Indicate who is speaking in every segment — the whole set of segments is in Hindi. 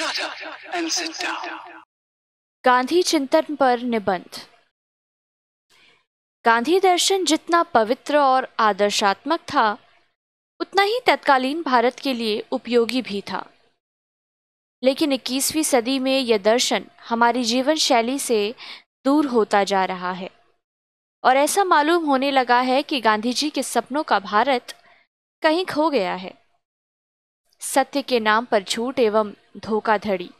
Speaker 1: Shut up and sit down. Gandhi चिंतन पर निबंध गांधी दर्शन जितना पवित्र और आदर्शात्मक था उतना ही तत्कालीन भारत के लिए उपयोगी भी था लेकिन 21वीं सदी में यह दर्शन हमारी जीवन शैली से दूर होता जा रहा है और ऐसा मालूम होने लगा है कि गांधी जी के सपनों का भारत कहीं खो गया है सत्य के नाम पर झूठ एवं धोखाधड़ी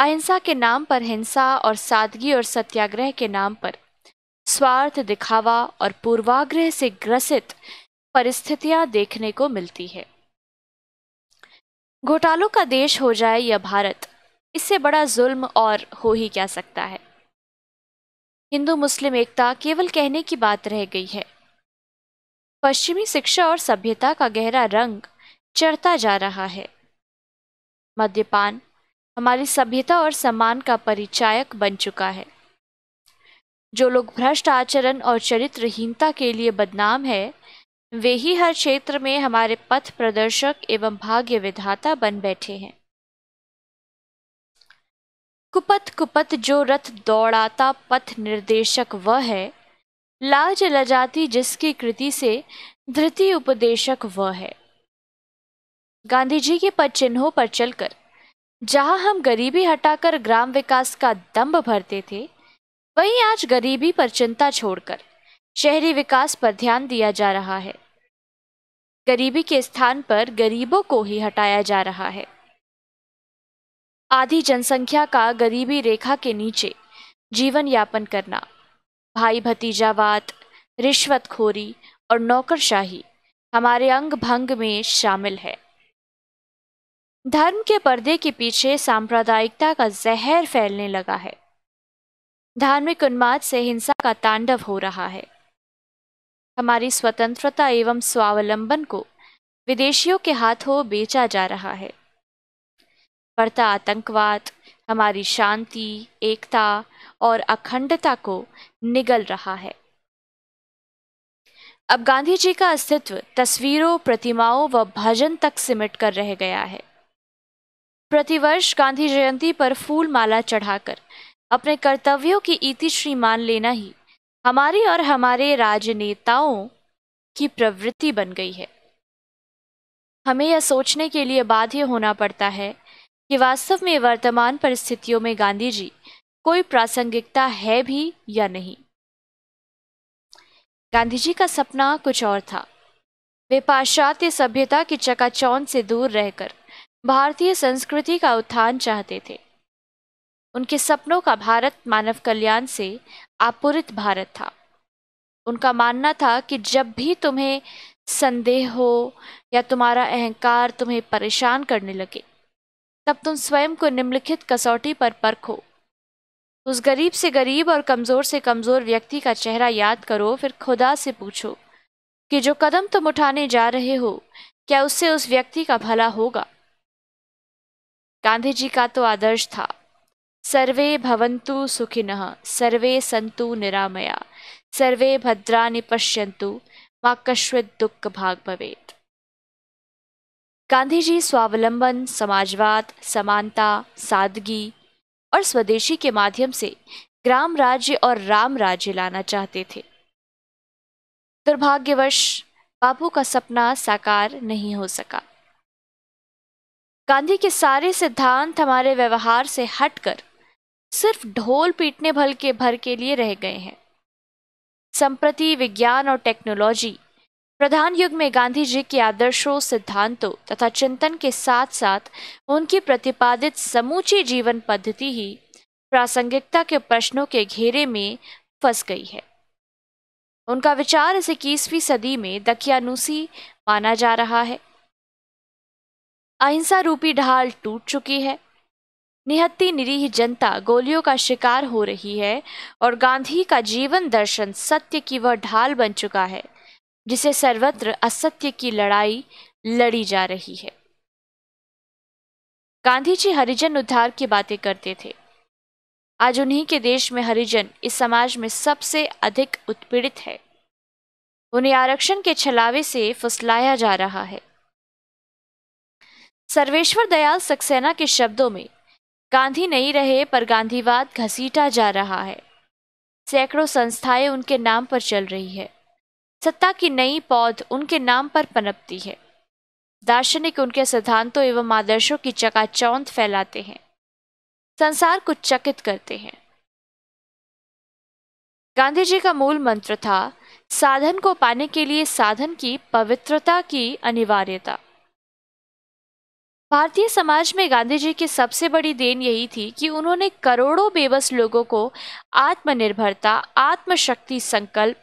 Speaker 1: अहिंसा के नाम पर हिंसा और सादगी और सत्याग्रह के नाम पर स्वार्थ दिखावा और पूर्वाग्रह से ग्रसित परिस्थितियां देखने को मिलती है घोटालों का देश हो जाए यह भारत इससे बड़ा जुल्म और हो ही क्या सकता है हिंदू मुस्लिम एकता केवल कहने की बात रह गई है पश्चिमी शिक्षा और सभ्यता का गहरा रंग चढ़ता जा रहा है मद्यपान हमारी सभ्यता और सम्मान का परिचायक बन चुका है जो लोग भ्रष्ट आचरण और चरित्रहीनता के लिए बदनाम है वे ही हर क्षेत्र में हमारे पथ प्रदर्शक एवं भाग्य विधाता बन बैठे हैं कुपत कुपत जो रथ दौड़ाता पथ निर्देशक वह है लाज लजाती जिसकी कृति से धृति उपदेशक वह है गांधी जी के पद चिन्हों पर चलकर जहां हम गरीबी हटाकर ग्राम विकास का दम्भ भरते थे वहीं आज गरीबी पर चिंता छोड़कर शहरी विकास पर ध्यान दिया जा रहा है गरीबी के स्थान पर गरीबों को ही हटाया जा रहा है आधी जनसंख्या का गरीबी रेखा के नीचे जीवन यापन करना भाई भतीजावाद रिश्वतखोरी और नौकरशाही हमारे अंग भंग में शामिल है धर्म के पर्दे के पीछे सांप्रदायिकता का जहर फैलने लगा है धार्मिक उन्माद से हिंसा का तांडव हो रहा है हमारी स्वतंत्रता एवं स्वावलंबन को विदेशियों के हाथों बेचा जा रहा है बढ़ता आतंकवाद हमारी शांति एकता और अखंडता को निगल रहा है अब गांधी जी का अस्तित्व तस्वीरों प्रतिमाओं व भजन तक सिमट कर रह गया है प्रतिवर्ष गांधी जयंती पर फूल माला चढ़ाकर अपने कर्तव्यों की इति श्री मान लेना ही हमारी और हमारे राजनेताओं की प्रवृत्ति बन गई है हमें यह सोचने के लिए बाध्य होना पड़ता है कि वास्तव में वर्तमान परिस्थितियों में गांधी जी कोई प्रासंगिकता है भी या नहीं गांधी जी का सपना कुछ और था वे पाश्चात्य सभ्यता की चकाचौंध से दूर रहकर भारतीय संस्कृति का उत्थान चाहते थे उनके सपनों का भारत मानव कल्याण से आपूरित भारत था उनका मानना था कि जब भी तुम्हें संदेह हो या तुम्हारा अहंकार तुम्हें परेशान करने लगे तब तुम स्वयं को निम्नलिखित कसौटी पर परखो उस गरीब से गरीब और कमज़ोर से कमज़ोर व्यक्ति का चेहरा याद करो फिर खुदा से पूछो कि जो कदम तुम उठाने जा रहे हो क्या उससे उस व्यक्ति का भला होगा गांधी जी का तो आदर्श था सर्वे भवंतु सुखिन सर्वे संतु निरामया सर्वे भद्रा निपश्यंतु माँ कश्वित दुख भाग भवे गांधी जी स्वावलंबन समाजवाद समानता सादगी और स्वदेशी के माध्यम से ग्राम राज्य और राम राज्य लाना चाहते थे दुर्भाग्यवश बापू का सपना साकार नहीं हो सका गांधी के सारे सिद्धांत हमारे व्यवहार से हटकर सिर्फ ढोल पीटने भल के भर के लिए रह गए हैं संप्रति विज्ञान और टेक्नोलॉजी प्रधान युग में गांधी जी के आदर्शों सिद्धांतों तथा चिंतन के साथ साथ उनकी प्रतिपादित समूची जीवन पद्धति ही प्रासंगिकता के प्रश्नों के घेरे में फंस गई है उनका विचार इस इक्कीसवीं सदी में दकियानुसी माना जा रहा है अहिंसा रूपी ढाल टूट चुकी है निहत्ती निरीह जनता गोलियों का शिकार हो रही है और गांधी का जीवन दर्शन सत्य की वह ढाल बन चुका है जिसे सर्वत्र असत्य की लड़ाई लड़ी जा रही है गांधी जी हरिजन उद्धार की बातें करते थे आज उन्हीं के देश में हरिजन इस समाज में सबसे अधिक उत्पीड़ित है उन्हें आरक्षण के छलावे से फुसलाया जा रहा है सर्वेश्वर दयाल सक्सेना के शब्दों में गांधी नहीं रहे पर गांधीवाद घसीटा जा रहा है सैकड़ों संस्थाएं उनके नाम पर चल रही है सत्ता की नई पौध उनके नाम पर पनपती है दार्शनिक उनके सिद्धांतों एवं आदर्शों की चकाचौंध फैलाते हैं संसार को चकित करते हैं गांधी जी का मूल मंत्र था साधन को पाने के लिए साधन की पवित्रता की अनिवार्यता भारतीय समाज में गांधी जी की सबसे बड़ी देन यही थी कि उन्होंने करोड़ों बेबस लोगों को आत्मनिर्भरता आत्मशक्ति संकल्प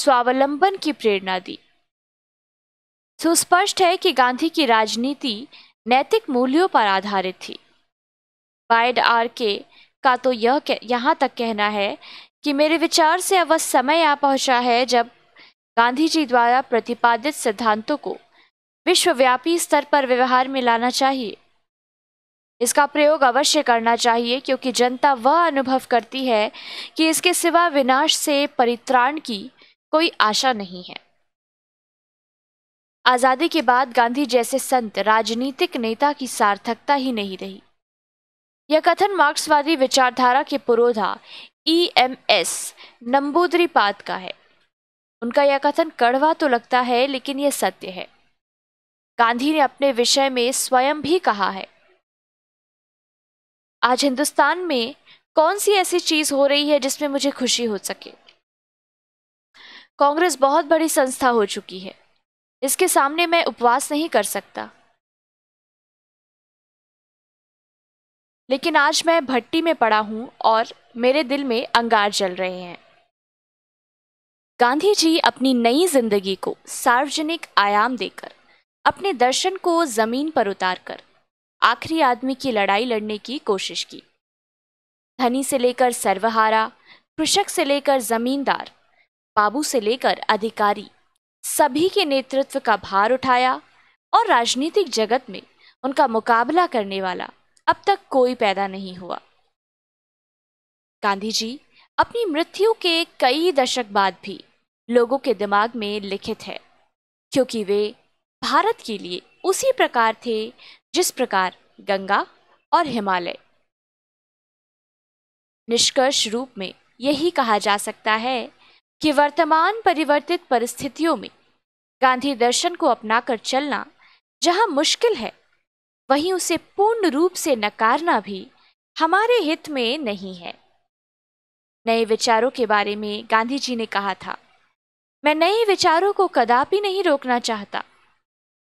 Speaker 1: स्वावलंबन की प्रेरणा दी सुस्पष्ट है कि गांधी की राजनीति नैतिक मूल्यों पर आधारित थी बाइड आर के का तो यह यहाँ तक कहना है कि मेरे विचार से अब समय आ पहुंचा है जब गांधी जी द्वारा प्रतिपादित सिद्धांतों को विश्वव्यापी स्तर पर व्यवहार में लाना चाहिए इसका प्रयोग अवश्य करना चाहिए क्योंकि जनता वह अनुभव करती है कि इसके सिवा विनाश से परित्राण की कोई आशा नहीं है आज़ादी के बाद गांधी जैसे संत राजनीतिक नेता की सार्थकता ही नहीं रही यह कथन मार्क्सवादी विचारधारा के पुरोधा ई एम एस नंबूदरीपाद का है उनका यह कथन कड़वा तो लगता है लेकिन यह सत्य है गांधी ने अपने विषय में स्वयं भी कहा है आज हिंदुस्तान में कौन सी ऐसी चीज हो रही है जिसमें मुझे खुशी हो सके कांग्रेस बहुत बड़ी संस्था हो चुकी है इसके सामने मैं उपवास नहीं कर सकता लेकिन आज मैं भट्टी में पड़ा हूं और मेरे दिल में अंगार जल रहे हैं गांधी जी अपनी नई जिंदगी को सार्वजनिक आयाम देकर अपने दर्शन को जमीन पर उतारकर आखिरी आदमी की लड़ाई लड़ने की कोशिश की धनी से लेकर सर्वहारा कृषक से लेकर जमींदार बाबू से लेकर अधिकारी सभी के नेतृत्व का भार उठाया और राजनीतिक जगत में उनका मुकाबला करने वाला अब तक कोई पैदा नहीं हुआ गांधी जी अपनी मृत्यु के कई दशक बाद भी लोगों के दिमाग में लिखित है क्योंकि वे भारत के लिए उसी प्रकार थे जिस प्रकार गंगा और हिमालय निष्कर्ष रूप में यही कहा जा सकता है कि वर्तमान परिवर्तित परिस्थितियों में गांधी दर्शन को अपनाकर चलना जहां मुश्किल है वहीं उसे पूर्ण रूप से नकारना भी हमारे हित में नहीं है नए विचारों के बारे में गांधी जी ने कहा था मैं नए विचारों को कदापि नहीं रोकना चाहता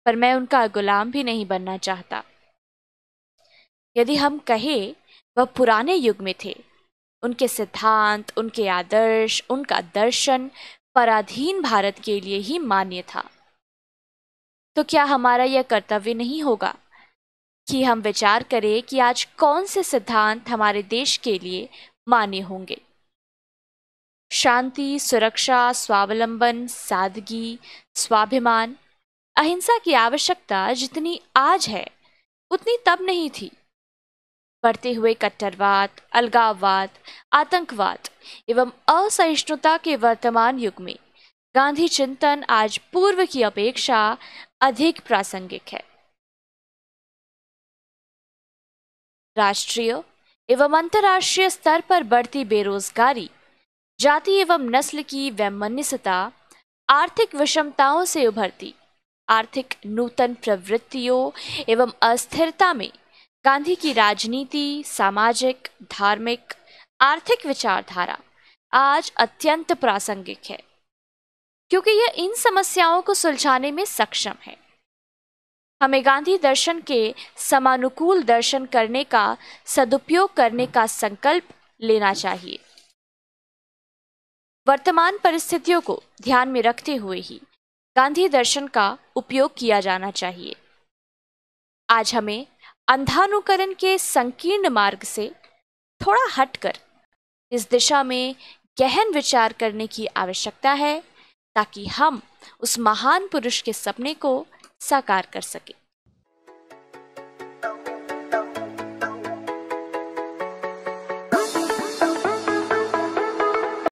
Speaker 1: पर मैं उनका गुलाम भी नहीं बनना चाहता यदि हम कहें वह पुराने युग में थे उनके सिद्धांत उनके आदर्श उनका दर्शन पराधीन भारत के लिए ही मान्य था तो क्या हमारा यह कर्तव्य नहीं होगा कि हम विचार करें कि आज कौन से सिद्धांत हमारे देश के लिए मान्य होंगे शांति सुरक्षा स्वावलंबन सादगी स्वाभिमान अहिंसा की आवश्यकता जितनी आज है उतनी तब नहीं थी बढ़ते हुए कट्टरवाद अलगाववाद आतंकवाद एवं असहिष्णुता के वर्तमान युग में गांधी चिंतन आज पूर्व की अपेक्षा अधिक प्रासंगिक है राष्ट्रीय एवं अंतर्राष्ट्रीय स्तर पर बढ़ती बेरोजगारी जाति एवं नस्ल की वैमनस्यता आर्थिक विषमताओं से उभरती आर्थिक नूतन प्रवृत्तियों एवं अस्थिरता में गांधी की राजनीति सामाजिक धार्मिक आर्थिक विचारधारा आज अत्यंत प्रासंगिक है क्योंकि यह इन समस्याओं को सुलझाने में सक्षम है हमें गांधी दर्शन के समानुकूल दर्शन करने का सदुपयोग करने का संकल्प लेना चाहिए वर्तमान परिस्थितियों को ध्यान में रखते हुए ही गांधी दर्शन का उपयोग किया जाना चाहिए आज हमें अंधानुकरण के संकीर्ण मार्ग से थोड़ा हटकर इस दिशा में गहन विचार करने की आवश्यकता है ताकि हम उस महान पुरुष के सपने को साकार कर सकें